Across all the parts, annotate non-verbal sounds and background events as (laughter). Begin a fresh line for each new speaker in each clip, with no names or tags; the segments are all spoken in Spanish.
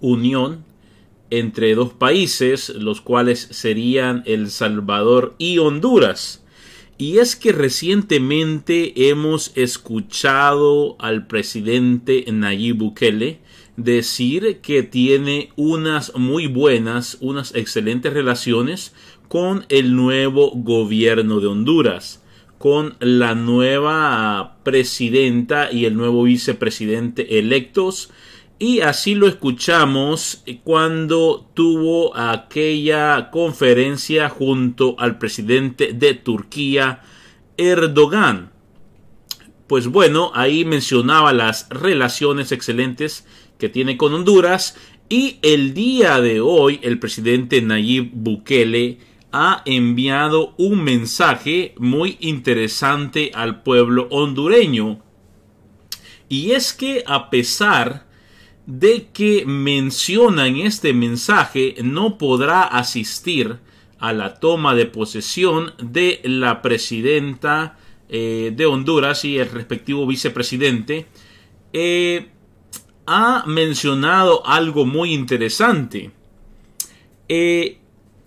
unión entre dos países, los cuales serían El Salvador y Honduras. Y es que recientemente hemos escuchado al presidente Nayib Bukele decir que tiene unas muy buenas, unas excelentes relaciones con el nuevo gobierno de Honduras, con la nueva presidenta y el nuevo vicepresidente electos, y así lo escuchamos cuando tuvo aquella conferencia junto al presidente de Turquía, Erdogan. Pues bueno, ahí mencionaba las relaciones excelentes que tiene con Honduras y el día de hoy el presidente Nayib Bukele ha enviado un mensaje muy interesante al pueblo hondureño. Y es que a pesar de que menciona en este mensaje no podrá asistir a la toma de posesión de la presidenta eh, de Honduras y el respectivo vicepresidente, eh, ha mencionado algo muy interesante. Eh,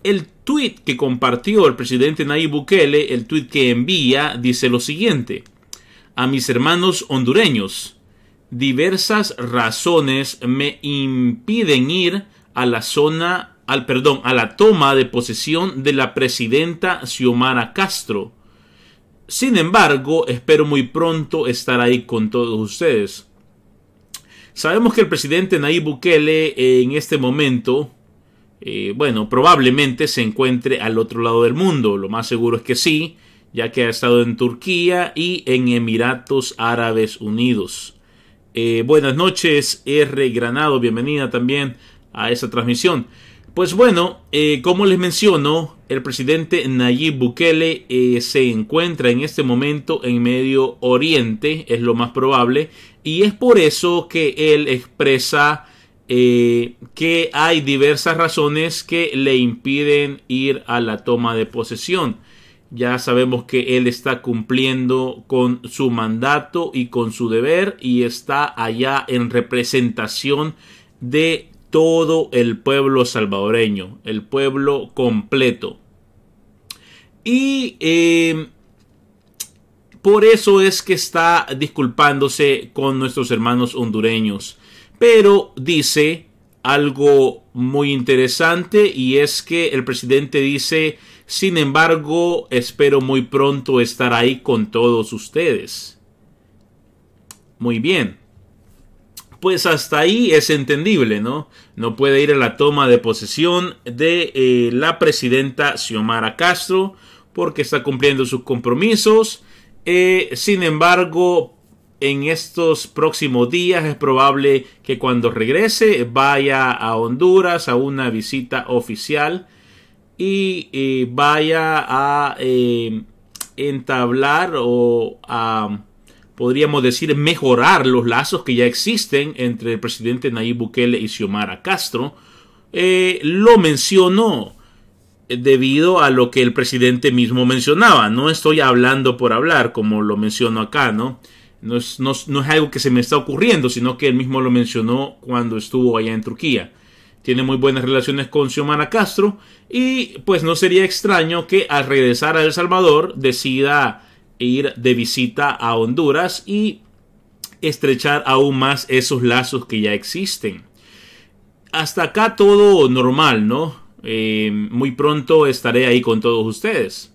el tweet que compartió el presidente Nayib Bukele, el tweet que envía, dice lo siguiente: A mis hermanos hondureños, diversas razones me impiden ir a la zona, al perdón, a la toma de posesión de la presidenta Xiomara Castro. Sin embargo, espero muy pronto estar ahí con todos ustedes. Sabemos que el presidente Nayib Bukele eh, en este momento, eh, bueno, probablemente se encuentre al otro lado del mundo. Lo más seguro es que sí, ya que ha estado en Turquía y en Emiratos Árabes Unidos. Eh, buenas noches, R. Granado, bienvenida también a esta transmisión. Pues bueno, eh, como les menciono, el presidente Nayib Bukele eh, se encuentra en este momento en Medio Oriente, es lo más probable, y es por eso que él expresa que hay diversas razones que le impiden ir a la toma de posesión. Ya sabemos que él está cumpliendo con su mandato y con su deber y está allá en representación de todo el pueblo salvadoreño, el pueblo completo. Y em, por eso es que está disculpándose con nuestros hermanos hondureños. Pero dice algo muy interesante y es que el presidente dice sin embargo, espero muy pronto estar ahí con todos ustedes. Muy bien. Pues hasta ahí es entendible, ¿no? No puede ir a la toma de posesión de eh, la presidenta Xiomara Castro porque está cumpliendo sus compromisos. Eh, sin embargo, en estos próximos días es probable que cuando regrese vaya a Honduras a una visita oficial y eh, vaya a eh, entablar o a, podríamos decir, mejorar los lazos que ya existen entre el presidente Nayib Bukele y Xiomara Castro, eh, lo mencionó debido a lo que el presidente mismo mencionaba. No estoy hablando por hablar, como lo menciono acá, ¿no? No es, no, no es algo que se me está ocurriendo, sino que él mismo lo mencionó cuando estuvo allá en Turquía tiene muy buenas relaciones con Xiomara Castro y pues no sería extraño que al regresar a El Salvador decida ir de visita a Honduras y estrechar aún más esos lazos que ya existen. Hasta acá todo normal, ¿no? Eh, muy pronto estaré ahí con todos ustedes.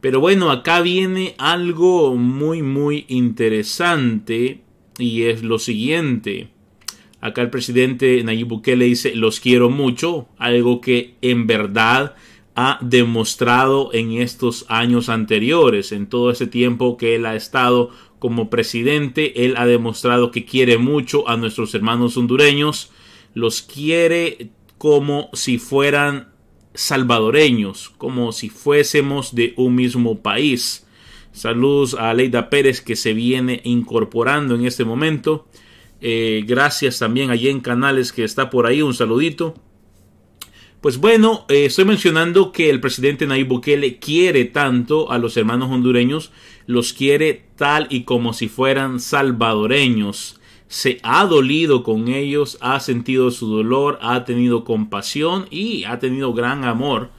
Pero bueno, acá viene algo muy muy interesante y es lo siguiente. Acá el presidente Nayib Bukele dice, los quiero mucho, algo que en verdad ha demostrado en estos años anteriores, en todo ese tiempo que él ha estado como presidente, él ha demostrado que quiere mucho a nuestros hermanos hondureños, los quiere como si fueran salvadoreños, como si fuésemos de un mismo país. Saludos a Leida Pérez que se viene incorporando en este momento. Eh, gracias también allí en Canales que está por ahí. Un saludito. Pues bueno, eh, estoy mencionando que el presidente Nayib Bukele quiere tanto a los hermanos hondureños, los quiere tal y como si fueran salvadoreños. Se ha dolido con ellos, ha sentido su dolor, ha tenido compasión y ha tenido gran amor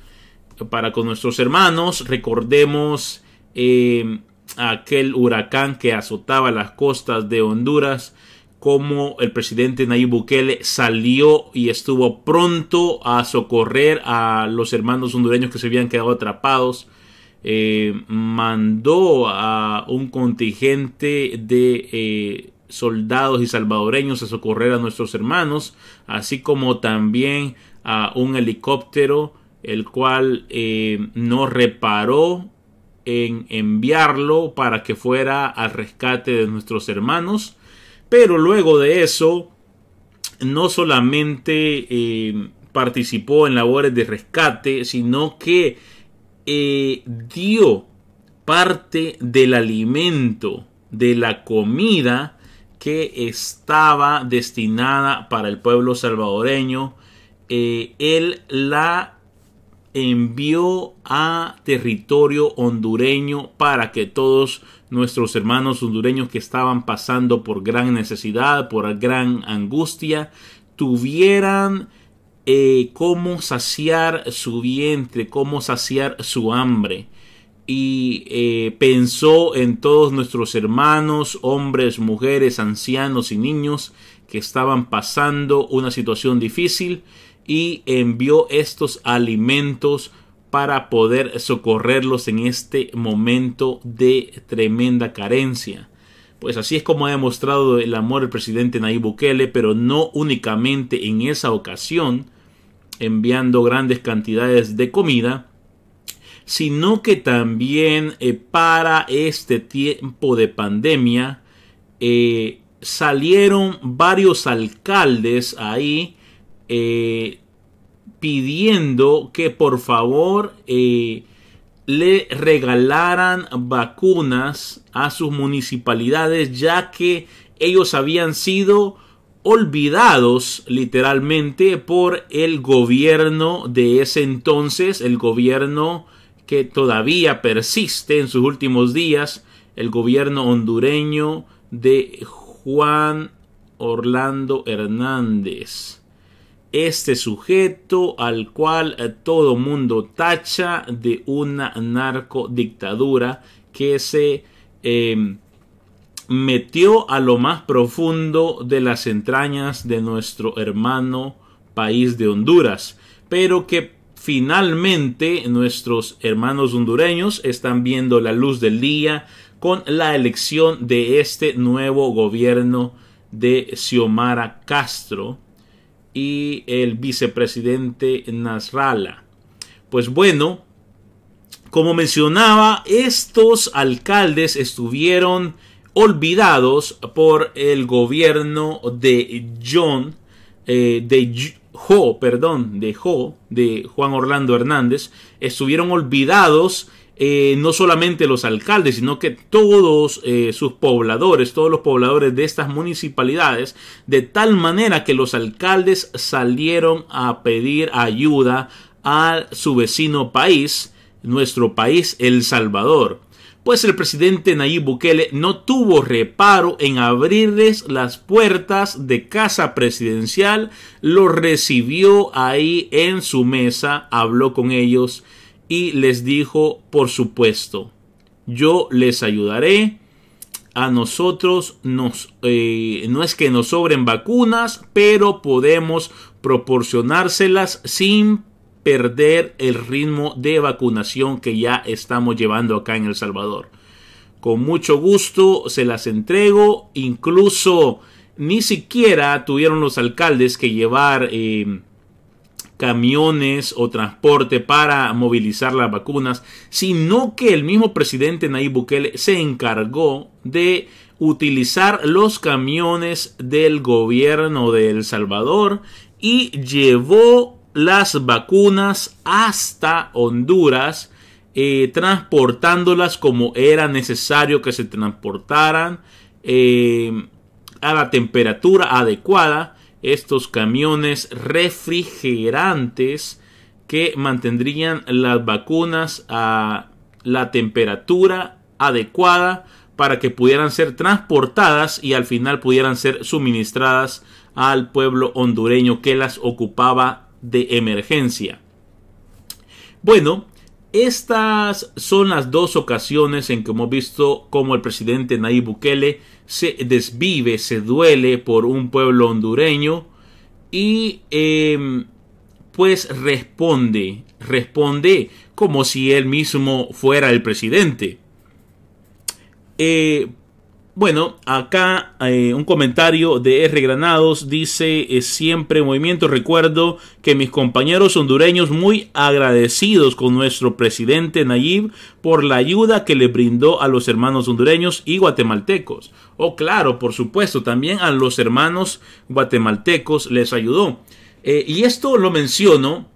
para con nuestros hermanos. Recordemos eh, aquel huracán que azotaba las costas de Honduras como el presidente Nayib Bukele salió y estuvo pronto a socorrer a los hermanos hondureños que se habían quedado atrapados. Eh, mandó a un contingente de eh, soldados y salvadoreños a socorrer a nuestros hermanos, así como también a un helicóptero, el cual eh, no reparó en enviarlo para que fuera al rescate de nuestros hermanos. Pero luego de eso, no solamente eh, participó en labores de rescate, sino que eh, dio parte del alimento, de la comida que estaba destinada para el pueblo salvadoreño. Eh, él la envió a territorio hondureño para que todos nuestros hermanos hondureños que estaban pasando por gran necesidad, por gran angustia, tuvieran eh, cómo saciar su vientre, cómo saciar su hambre. Y eh, pensó en todos nuestros hermanos, hombres, mujeres, ancianos y niños que estaban pasando una situación difícil y envió estos alimentos para poder socorrerlos en este momento de tremenda carencia. Pues así es como ha demostrado el amor el presidente Nayib Bukele, pero no únicamente en esa ocasión, enviando grandes cantidades de comida, sino que también eh, para este tiempo de pandemia eh, salieron varios alcaldes ahí eh, pidiendo que por favor eh, le regalaran vacunas a sus municipalidades ya que ellos habían sido olvidados literalmente por el gobierno de ese entonces, el gobierno que todavía persiste en sus últimos días, el gobierno hondureño de Juan Orlando Hernández este sujeto al cual eh, todo mundo tacha de una narcodictadura que se em, metió a lo más profundo de las entrañas de nuestro hermano país de Honduras, pero que finalmente nuestros hermanos hondureños están viendo la luz del día con la elección de este nuevo gobierno de Xiomara Castro, y el vicepresidente Nasralla. Pues bueno, como mencionaba, estos alcaldes estuvieron olvidados por el gobierno de John, eh, de Jo, perdón, de Jo, de Juan Orlando Hernández, estuvieron olvidados eh, no solamente los alcaldes, sino que todos eh, sus pobladores, todos los pobladores de estas municipalidades, de tal manera que los alcaldes salieron a pedir ayuda a su vecino país, nuestro país, El Salvador. Pues el presidente Nayib Bukele no tuvo reparo en abrirles las puertas de casa presidencial, los recibió ahí en su mesa, habló con ellos, y les dijo, por supuesto, yo les ayudaré. A nosotros nos, eh, no es que nos sobren vacunas, pero podemos proporcionárselas sin perder el ritmo de vacunación que ya estamos llevando acá en El Salvador. Con mucho gusto se las entrego, incluso ni siquiera tuvieron los alcaldes que llevar... Eh, camiones o transporte para movilizar las vacunas, sino que el mismo presidente Nayib Bukele se encargó de utilizar los camiones del gobierno de El Salvador y llevó las vacunas hasta Honduras, eh, transportándolas como era necesario que se transportaran eh, a la temperatura adecuada estos camiones refrigerantes que mantendrían las vacunas a la temperatura adecuada para que pudieran ser transportadas y al final pudieran ser suministradas al pueblo hondureño que las ocupaba de emergencia. Bueno, estas son las dos ocasiones en que hemos visto cómo el presidente Nayib Bukele se desvive, se duele por un pueblo hondureño y em, pues responde, responde como si él mismo fuera el presidente. Eh, bueno, acá eh, un comentario de R. Granados dice, siempre movimiento, recuerdo que mis compañeros hondureños muy agradecidos con nuestro presidente Nayib por la ayuda que le brindó a los hermanos hondureños y guatemaltecos. Oh, claro, por supuesto, también a los hermanos guatemaltecos les ayudó. Eh, y esto lo menciono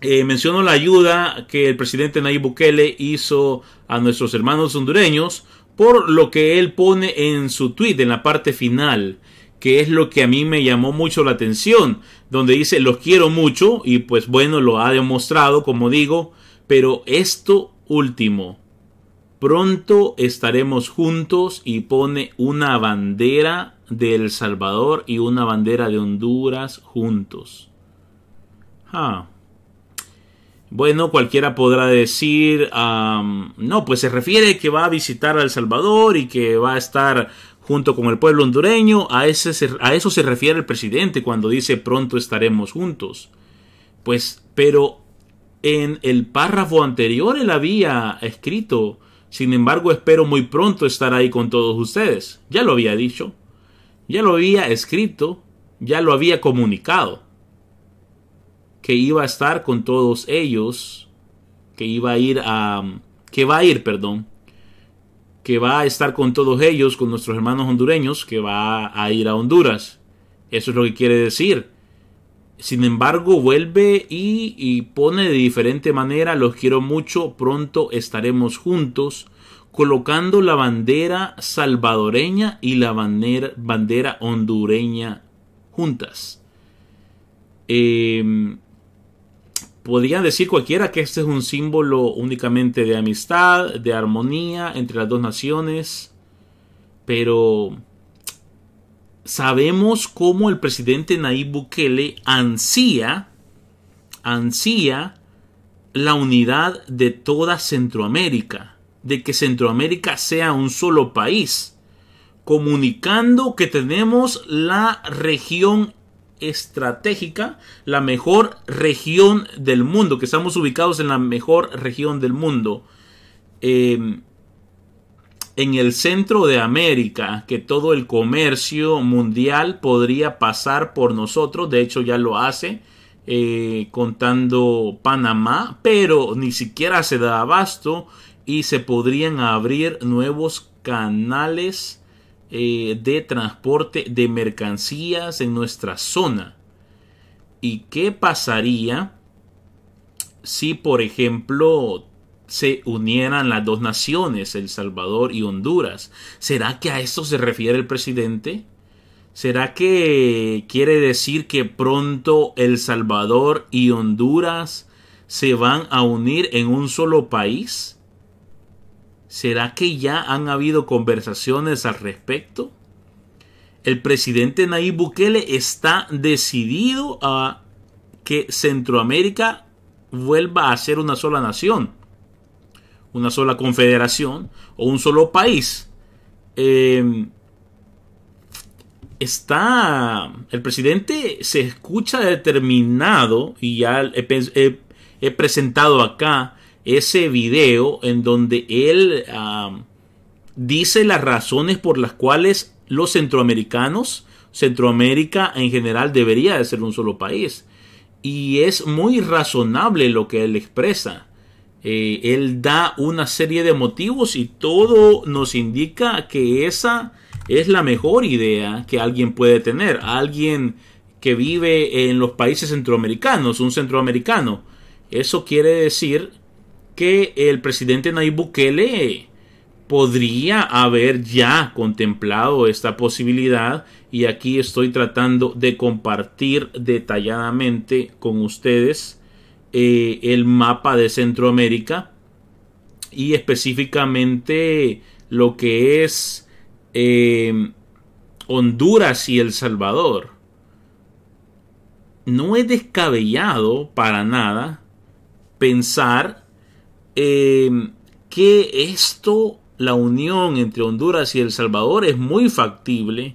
eh, menciono la ayuda que el presidente Nayib Bukele hizo a nuestros hermanos hondureños por lo que él pone en su tweet en la parte final, que es lo que a mí me llamó mucho la atención, donde dice los quiero mucho y pues bueno, lo ha demostrado, como digo, pero esto último, pronto estaremos juntos y pone una bandera de El Salvador y una bandera de Honduras juntos. Ah. Bueno, cualquiera podrá decir, no, pues se refiere que va a visitar a El Salvador y que va a estar junto con el pueblo hondureño. A, a eso se refiere el presidente cuando dice pronto estaremos juntos. Pues, pero en el párrafo anterior él había escrito, sin embargo espero muy pronto estar ahí con todos ustedes. Ya lo había dicho, ya lo había escrito, ya lo había comunicado que iba a estar con todos ellos, que iba a ir a, que va a ir, perdón, que va a estar con todos ellos, con nuestros hermanos hondureños, que va a ir a Honduras. Eso es lo que quiere decir. Sin embargo, vuelve y, pone de diferente manera, los quiero mucho, pronto estaremos juntos, colocando la bandera salvadoreña y la bandera, bandera hondureña juntas. Eh, Podrían decir cualquiera que este es un símbolo únicamente de amistad, de armonía entre las dos naciones, pero sabemos cómo el presidente Nayib Bukele ansía, ansía la unidad de toda Centroamérica, de que Centroamérica sea un solo país, comunicando que tenemos la región estratégica, la mejor región del mundo, que estamos ubicados en la mejor región del mundo. Em, en el centro de América, que todo el comercio mundial podría pasar por nosotros, de hecho ya lo hace, eh, contando Panamá, pero ni siquiera se da abasto y se podrían abrir nuevos canales eh, de transporte de mercancías en nuestra zona. ¿Y qué pasaría si, por ejemplo, se unieran las dos naciones, El Salvador y Honduras? ¿Será que a esto se refiere el presidente? ¿Será que quiere decir que pronto El Salvador y Honduras se van a unir en un solo país? ¿Será que ya han habido conversaciones al respecto? El presidente Nayib Bukele está decidido a que Centroamérica vuelva a ser una sola nación, una sola confederación o un solo país. Em, está el presidente se escucha determinado y ya he presentado acá ese video en donde él dice las razones por las cuales los centroamericanos, Centroamérica en general debería de ser un solo país. Y es muy razonable lo que él expresa. Eh, él da una serie de motivos y todo nos indica que esa es la mejor idea que alguien puede tener. Alguien que vive en los países centroamericanos, un centroamericano. Eso quiere decir que el presidente Nayib Bukele podría haber ya contemplado esta posibilidad y aquí estoy tratando de compartir detalladamente con ustedes eh, el mapa de Centroamérica y específicamente lo que es eh, Honduras y El Salvador. No he descabellado para nada pensar Em, que esto, la unión entre Honduras y El Salvador es muy factible,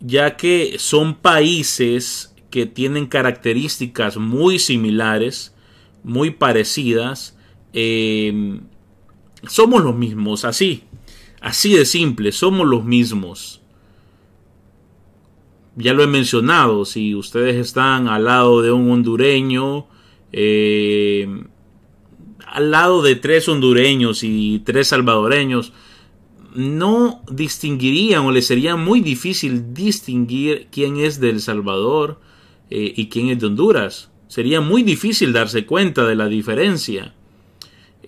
ya que son países que tienen características muy similares, muy parecidas. Em, somos los mismos, así, así de simple, somos los mismos. Ya lo he mencionado, si ustedes están al lado de un hondureño, eh, al lado de tres hondureños y tres salvadoreños, no distinguirían o les sería muy difícil distinguir quién es de El Salvador eh, y quién es de Honduras. Sería muy difícil darse cuenta de la diferencia.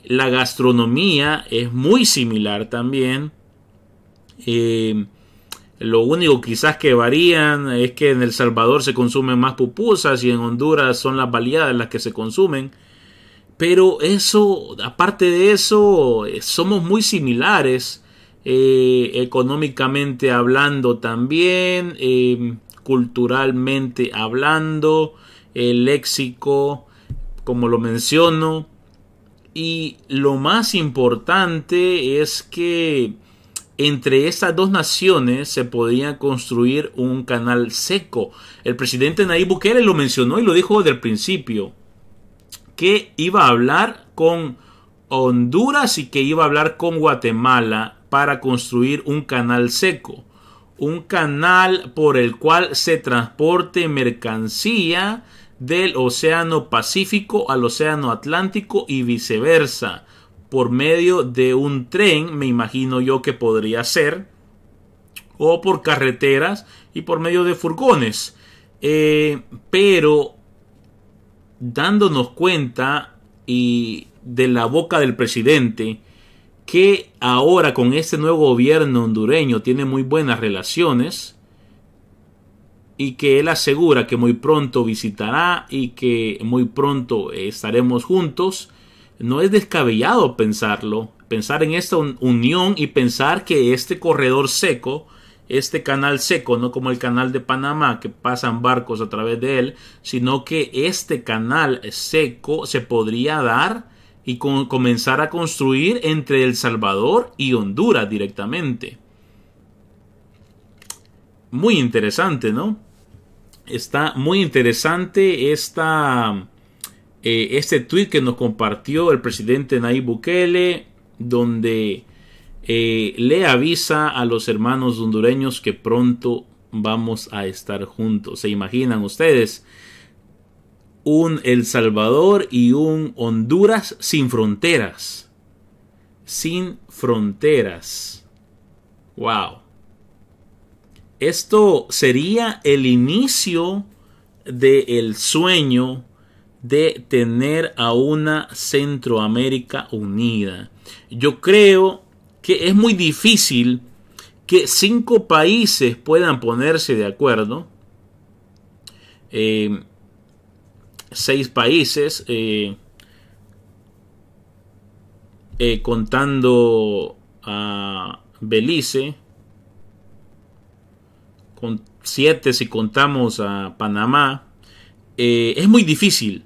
La gastronomía es muy similar también. Eh, lo único quizás que varían es que en El Salvador se consumen más pupusas y en Honduras son las baleadas las que se consumen. Pero eso, aparte de eso, eh, somos muy similares eh, económicamente hablando también, em, culturalmente hablando, el léxico, como lo menciono. Y lo más importante es que entre estas dos naciones se podía construir un canal seco. El presidente Nayib Bukele lo mencionó y lo dijo desde el principio que iba a hablar con Honduras y que iba a hablar con Guatemala para construir un canal seco, un canal por el cual se transporte mercancía del Océano Pacífico al Océano Atlántico y viceversa, por medio de un tren, me imagino yo que podría ser, o por carreteras y por medio de furgones. Eh, pero dándonos cuenta y de la boca del presidente que ahora con este nuevo gobierno hondureño tiene muy buenas relaciones y que él asegura que muy pronto visitará y que muy pronto eh, estaremos juntos, no es descabellado pensarlo, pensar en esta unión y pensar que este corredor seco este canal seco, no como el canal de Panamá que pasan barcos a través de él, sino que este canal seco se podría dar y comenzar a construir entre El Salvador y Honduras directamente. Muy interesante, ¿no? Está muy interesante esta, eh, este tweet que nos compartió el presidente Nayib Bukele, donde eh, le avisa a los hermanos hondureños que pronto vamos a estar juntos. ¿Se imaginan ustedes? Un El Salvador y un Honduras sin fronteras. Sin fronteras. Wow. Esto sería el inicio del sueño de tener a una Centroamérica unida. Yo creo que es muy difícil que cinco países puedan ponerse de acuerdo. Eh, seis países, eh, eh, contando a Belice, con siete si contamos a Panamá, es muy difícil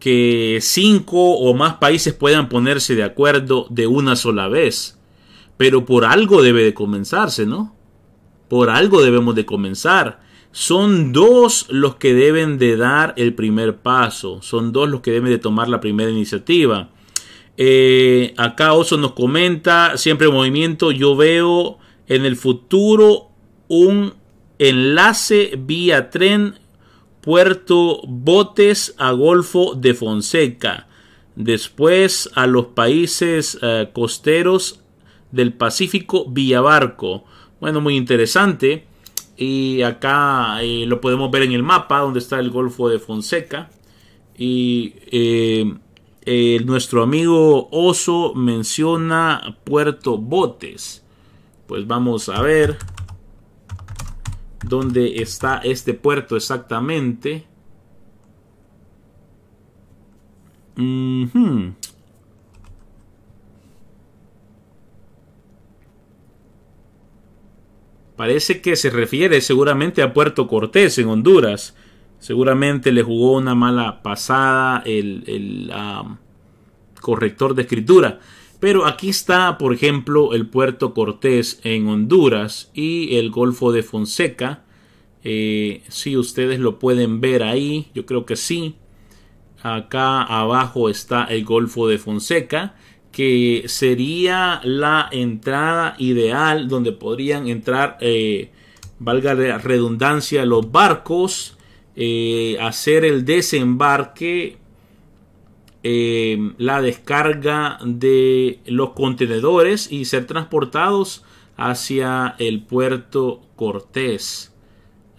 que cinco o más países puedan ponerse de acuerdo de una sola vez pero por algo debe de comenzarse, ¿no? Por algo debemos de comenzar. Son dos los que deben de dar el primer paso. Son dos los que deben de tomar la primera iniciativa. Eh, acá Oso nos comenta, siempre movimiento, yo veo en el futuro un enlace vía tren Puerto Botes a Golfo de Fonseca. Después a los países eh, costeros del Pacífico barco, Bueno, muy interesante. Y acá eh, lo podemos ver en el mapa donde está el Golfo de Fonseca. Y eh, eh, nuestro amigo Oso menciona Puerto Botes. Pues vamos a ver dónde está este puerto exactamente. Parece que se refiere seguramente a Puerto Cortés en Honduras. Seguramente le jugó una mala pasada el, el corrector de escritura. Pero aquí está, por ejemplo, el puerto Cortés en Honduras y el Golfo de Fonseca. Eh, si ustedes lo pueden ver ahí, yo creo que sí. Acá abajo está el Golfo de Fonseca que sería la entrada ideal donde podrían entrar, eh, valga la redundancia, los barcos, eh, hacer el desembarque, eh, la descarga de los contenedores y ser transportados hacia el puerto Cortés.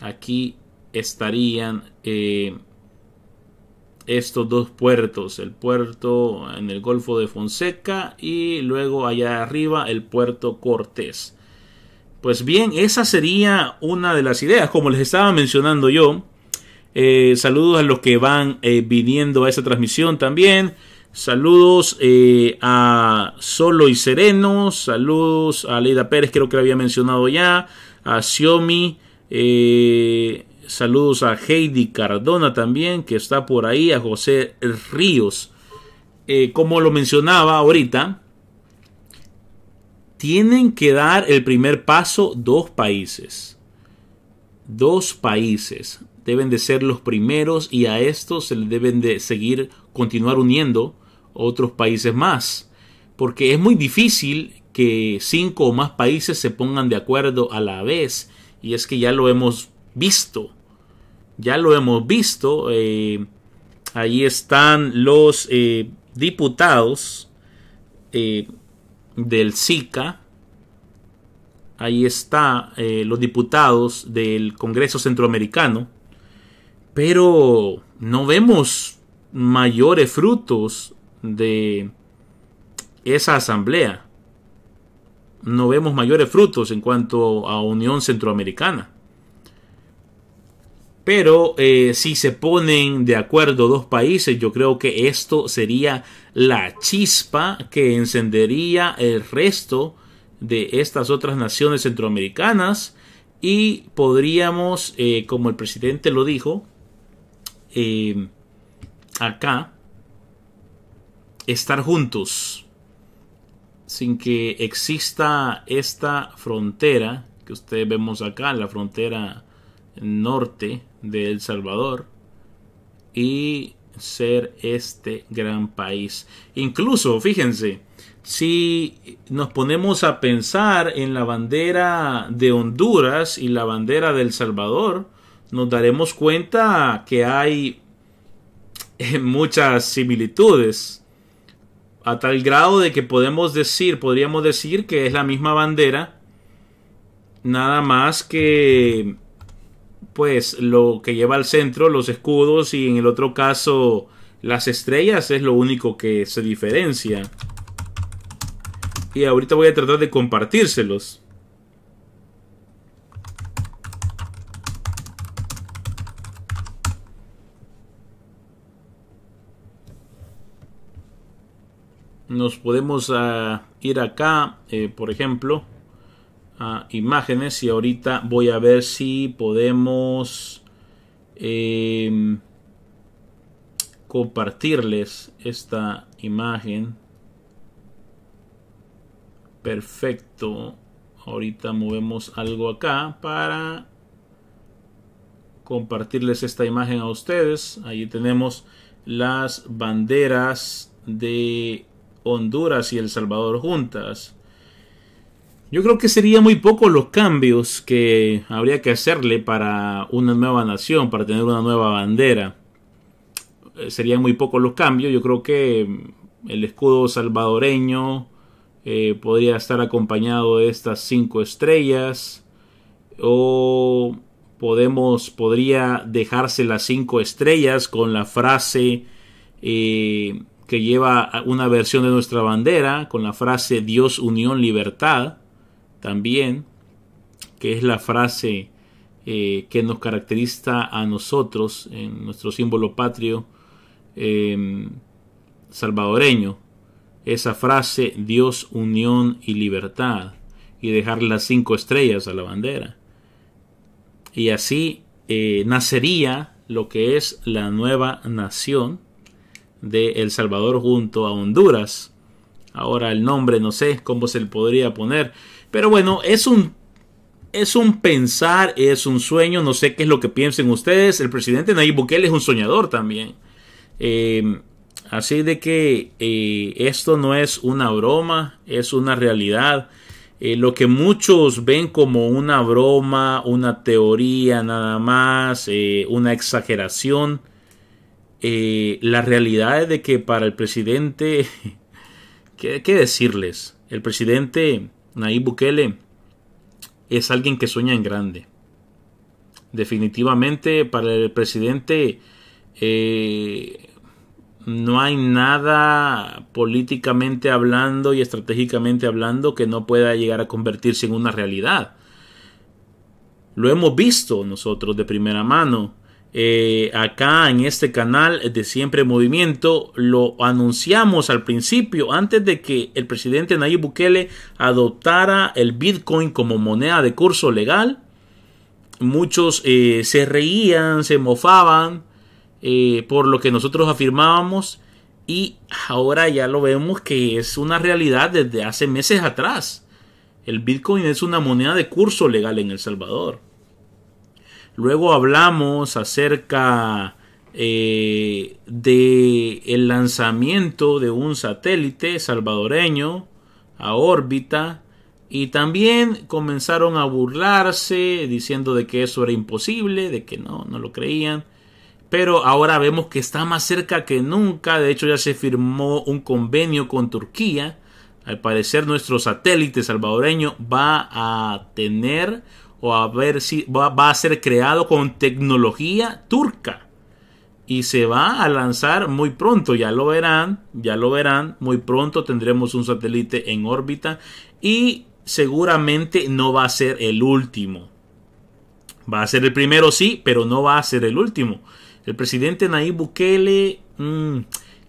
Aquí estarían estos dos puertos, el puerto en el Golfo de Fonseca y luego allá arriba el puerto Cortés. Pues bien, esa sería una de las ideas, como les estaba mencionando yo. Eh, saludos a los que van eh, viniendo a esta transmisión también. Saludos eh, a Solo y Sereno. Saludos a Leida Pérez, creo que la había mencionado ya. A Xiomi. Saludos a Heidi Cardona también, que está por ahí, a José Ríos. Eh, como lo mencionaba ahorita, tienen que dar el primer paso dos países. Dos países deben de ser los primeros y a estos se les deben de seguir, continuar uniendo otros países más. Porque es muy difícil que cinco o más países se pongan de acuerdo a la vez. Y es que ya lo hemos visto ya lo hemos visto, eh, ahí están los eh, diputados eh, del SICA, ahí están los diputados del Congreso Centroamericano, pero no vemos mayores frutos de esa asamblea. No vemos mayores frutos en cuanto a Unión Centroamericana. Pero eh, si se ponen de acuerdo dos países, yo creo que esto sería la chispa que encendería el resto de estas otras naciones centroamericanas y podríamos, eh, como el presidente lo dijo, eh, acá, estar juntos sin que exista esta frontera que ustedes vemos acá, la frontera norte de El Salvador y ser este gran país. Incluso, fíjense, si nos ponemos a pensar en la bandera de Honduras y la bandera de El Salvador, nos daremos cuenta que hay eh, muchas similitudes a tal grado de que podemos decir, podríamos decir que es la misma bandera, nada más que pues lo que lleva al centro, los escudos y en el otro caso las estrellas es lo único que se diferencia. Y ahorita voy a tratar de compartírselos. Nos podemos ah, ir acá, eh, por ejemplo imágenes y ahorita voy a ver si podemos em, compartirles esta imagen perfecto ahorita movemos algo acá para compartirles esta imagen a ustedes ahí tenemos las banderas de Honduras y El Salvador juntas yo creo que sería muy pocos los cambios que habría que hacerle para una nueva nación, para tener una nueva bandera. Eh, serían muy pocos los cambios. Yo creo que mm, el escudo salvadoreño eh, podría estar acompañado de estas cinco estrellas. O podemos, podría dejarse las cinco estrellas con la frase eh, que lleva una versión de nuestra bandera, con la frase Dios, Unión, Libertad también, que es la frase eh, que nos caracteriza a nosotros en nuestro símbolo patrio em, salvadoreño. Esa frase, Dios, unión y libertad, y dejar las cinco estrellas a la bandera. Y así eh, nacería lo que es la nueva nación de El Salvador junto a Honduras. Ahora el nombre no sé cómo se le podría poner. Pero bueno, es un es un pensar, es un sueño, no sé qué es lo que piensen ustedes. El presidente Nayib Bukele es un soñador también. Em, así de que eh, esto no es una broma, es una realidad. Eh, lo que muchos ven como una broma, una teoría nada más, eh, una exageración, la realidad es de que para el presidente, (laughs) qué decirles? El presidente Nayib Bukele es alguien que sueña en grande. Definitivamente para el presidente eh, no hay nada políticamente hablando y estratégicamente hablando que no pueda llegar a convertirse en una realidad. Lo hemos visto nosotros de primera mano eh, acá en este canal de Siempre Movimiento. Lo anunciamos al principio, antes de que el presidente Nayib Bukele adoptara el Bitcoin como moneda de curso legal. Muchos eh, se reían, se mofaban eh, por lo que nosotros afirmábamos y ahora ya lo vemos que es una realidad desde hace meses atrás. El Bitcoin es una moneda de curso legal en El Salvador. Luego hablamos acerca eh, de el lanzamiento de un satélite salvadoreño a órbita y también comenzaron a burlarse diciendo de que eso era imposible, de que no, no lo creían. Pero ahora vemos que está más cerca que nunca. De hecho ya se firmó un convenio con Turquía. Al parecer nuestro satélite salvadoreño va a tener o a ver si va, a ser creado con tecnología turca y se va a lanzar muy pronto, ya lo verán, ya lo verán, muy pronto tendremos un satélite en órbita y seguramente no va a ser el último. Va a ser el primero sí, pero no va a ser el último. El presidente Nayib Bukele, mm,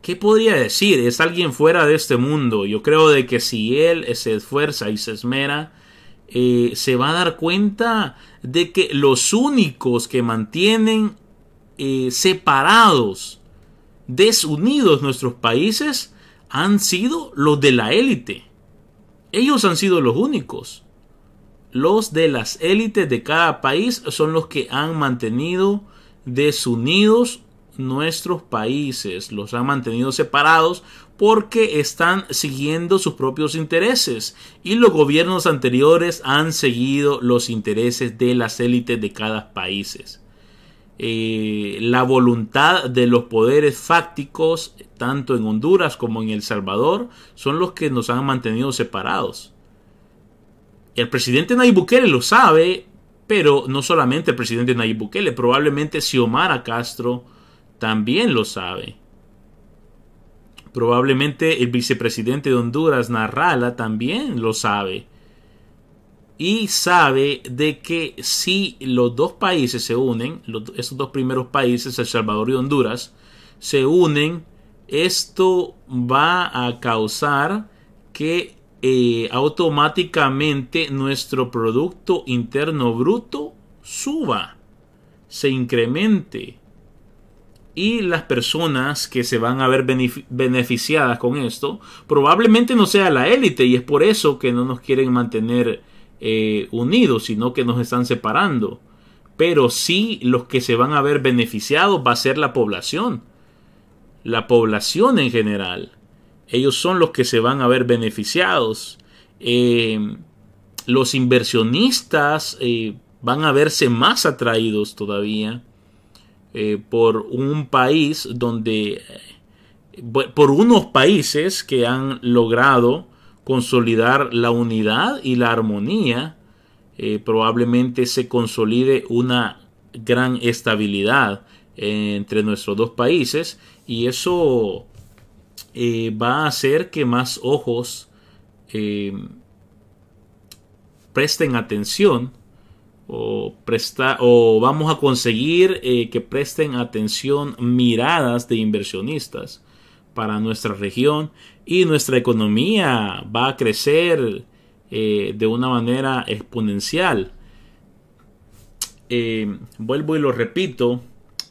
¿qué podría decir? Es alguien fuera de este mundo. Yo creo de que si él se esfuerza y se esmera, eh, se va a dar cuenta de que los únicos que mantienen eh, separados, desunidos nuestros países, han sido los de la élite. Ellos han sido los únicos. Los de las élites de cada país son los que han mantenido desunidos nuestros países, los han mantenido separados porque están siguiendo sus propios intereses y los gobiernos anteriores han seguido los intereses de las élites de cada país. Eh, la voluntad de los poderes fácticos, tanto en Honduras como en El Salvador, son los que nos han mantenido separados. El presidente Nayib Bukele lo sabe, pero no solamente el presidente Nayib Bukele, probablemente Xiomara Castro también lo sabe. Probablemente el vicepresidente de Honduras, Narrala, también lo sabe. Y sabe de que si los dos países se unen, estos esos dos primeros países, El Salvador y Honduras, se unen, esto va a causar que eh, automáticamente nuestro Producto Interno Bruto suba, se incremente y las personas que se van a ver beneficiadas con esto probablemente no sea la élite y es por eso que no nos quieren mantener eh, unidos, sino que nos están separando. Pero sí los que se van a ver beneficiados va a ser la población. La población en general. Ellos son los que se van a ver beneficiados. Eh, los inversionistas eh, van a verse más atraídos todavía. Eh, por un país donde, por unos países que han logrado consolidar la unidad y la armonía, eh, probablemente se consolide una gran estabilidad entre nuestros dos países y eso eh, va a hacer que más ojos presten atención o, o vamos a conseguir eh, que presten atención miradas de inversionistas para nuestra región y nuestra economía va a crecer eh, de una manera exponencial. Eh, vuelvo y lo repito,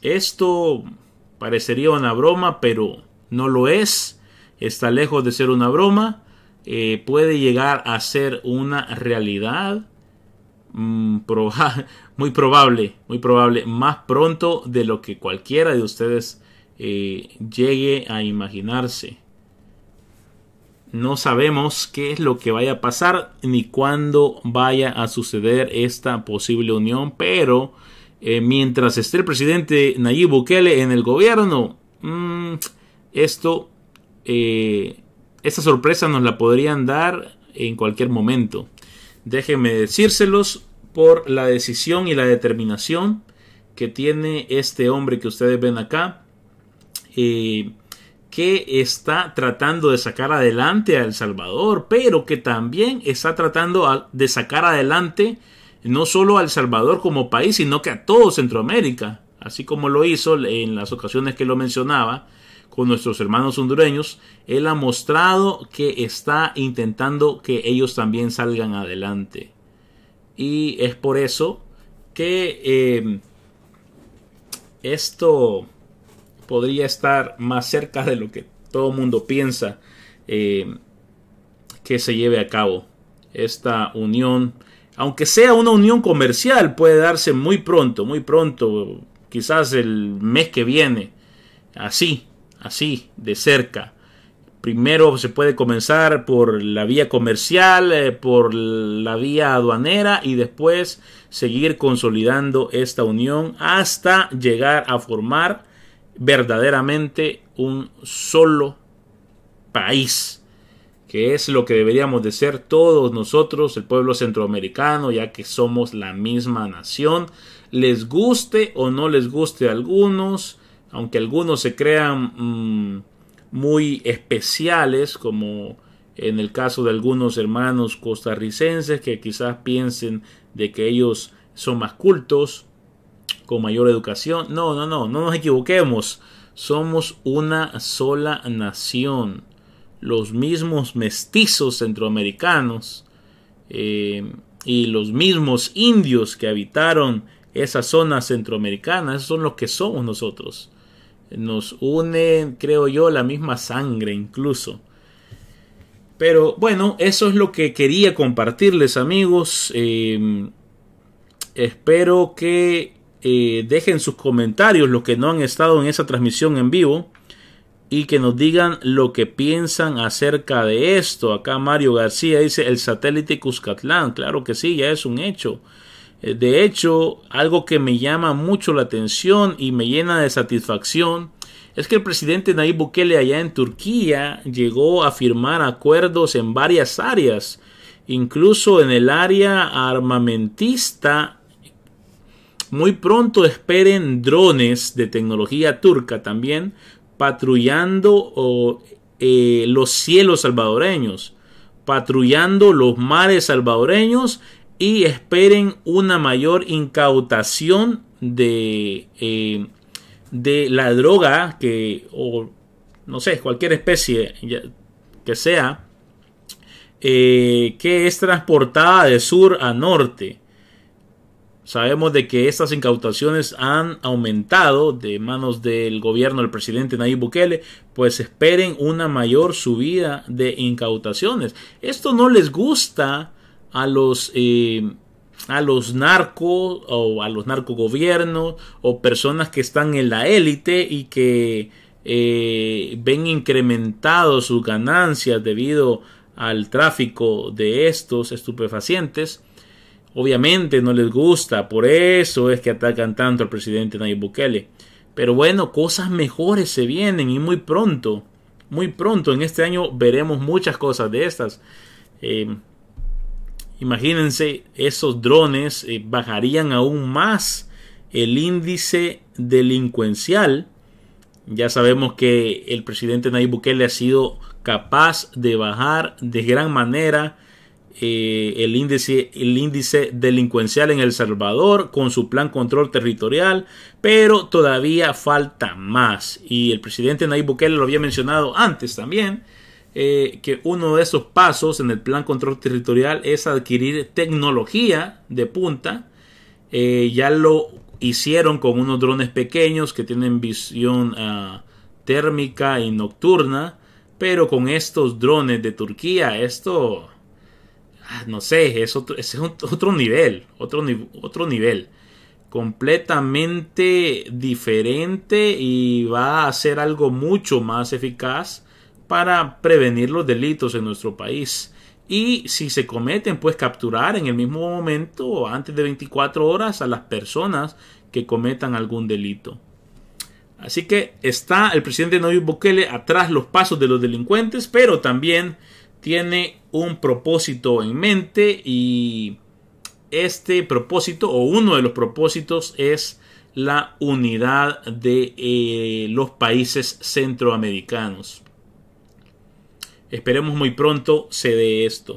esto parecería una broma, pero no lo es, está lejos de ser una broma, puede llegar a ser una realidad Mm, (laughs) muy probable, muy probable, más pronto de lo que cualquiera de ustedes eh, llegue a imaginarse. No sabemos qué es lo que vaya a pasar ni cuándo vaya a suceder esta posible unión, pero eh, mientras esté el presidente Nayib Bukele en el gobierno, mm, esto, eh, esta sorpresa nos la podrían dar en cualquier momento. Déjenme decírselos, por la decisión y la determinación que tiene este hombre que ustedes ven acá, eh, que está tratando de sacar adelante a El Salvador, pero que también está tratando de sacar adelante no solo a El Salvador como país, sino que a todo Centroamérica, así como lo hizo en las ocasiones que lo mencionaba con nuestros hermanos hondureños, él ha mostrado que está intentando que ellos también salgan adelante. Y es por eso que em, esto podría estar más cerca de lo que todo el mundo piensa em, que se lleve a cabo esta unión. Aunque sea una unión comercial, puede darse muy pronto, muy pronto, quizás el mes que viene, así, así, de cerca. Primero se puede comenzar por la vía comercial, eh, por la vía aduanera y después seguir consolidando esta unión hasta llegar a formar verdaderamente un solo país, que es lo que deberíamos de ser todos nosotros, el pueblo centroamericano, ya que somos la misma nación, les guste o no les guste a algunos, aunque algunos se crean... Mm, muy especiales, como en el caso de algunos hermanos costarricenses que quizás piensen de que ellos son más cultos, con mayor educación. No, no, no, no nos equivoquemos. Somos una sola nación. Los mismos mestizos centroamericanos eh, y los mismos indios que habitaron esa zona centroamericana, son los que somos nosotros nos une, creo yo, la misma sangre incluso. Pero bueno, eso es lo que quería compartirles amigos. Em, espero que eh, dejen sus comentarios los que no han estado en esa transmisión en vivo y que nos digan lo que piensan acerca de esto. Acá Mario García dice el satélite Cuscatlán. Claro que sí, ya es un hecho. Eh, de hecho, algo que me llama mucho la atención y me llena de satisfacción es que el presidente Nayib Bukele allá en Turquía llegó a firmar acuerdos en varias áreas, incluso en el área armamentista. Muy pronto esperen drones de tecnología turca también patrullando eh, los cielos salvadoreños, patrullando los mares salvadoreños y esperen una mayor incautación de, eh, de la droga que, o no sé, cualquier especie que sea, eh, que es transportada de sur a norte. Sabemos de que estas incautaciones han aumentado de manos del gobierno del presidente Nayib Bukele, pues esperen una mayor subida de incautaciones. Esto no les gusta a los, eh, a los narcos o a los narcogobiernos o personas que están en la élite y que eh, ven incrementado sus ganancias debido al tráfico de estos estupefacientes. Obviamente no les gusta, por eso es que atacan tanto al presidente Nayib Bukele. Pero bueno, cosas mejores se vienen y muy pronto, muy pronto en este año veremos muchas cosas de estas. Eh, Imagínense, esos drones eh, bajarían aún más el índice delincuencial. Ya sabemos que el presidente Nayib Bukele ha sido capaz de bajar de gran manera eh, el, índice, el índice delincuencial en El Salvador con su plan control territorial, pero todavía falta más. Y el presidente Nayib Bukele lo había mencionado antes también eh, que uno de esos pasos en el plan control territorial es adquirir tecnología de punta. Eh, ya lo hicieron con unos drones pequeños que tienen visión ah, térmica y nocturna. Pero con estos drones de Turquía, esto, ah, no sé, es otro, es otro nivel, otro, otro nivel completamente diferente y va a ser algo mucho más eficaz para prevenir los delitos en nuestro país. Y si se cometen, pues capturar en el mismo momento, o antes de 24 horas, a las personas que cometan algún delito. Así que está el presidente Nayib Bukele atrás los pasos de los delincuentes, pero también tiene un propósito en mente y este propósito o uno de los propósitos es la unidad de eh, los países centroamericanos. Esperemos muy pronto se dé esto.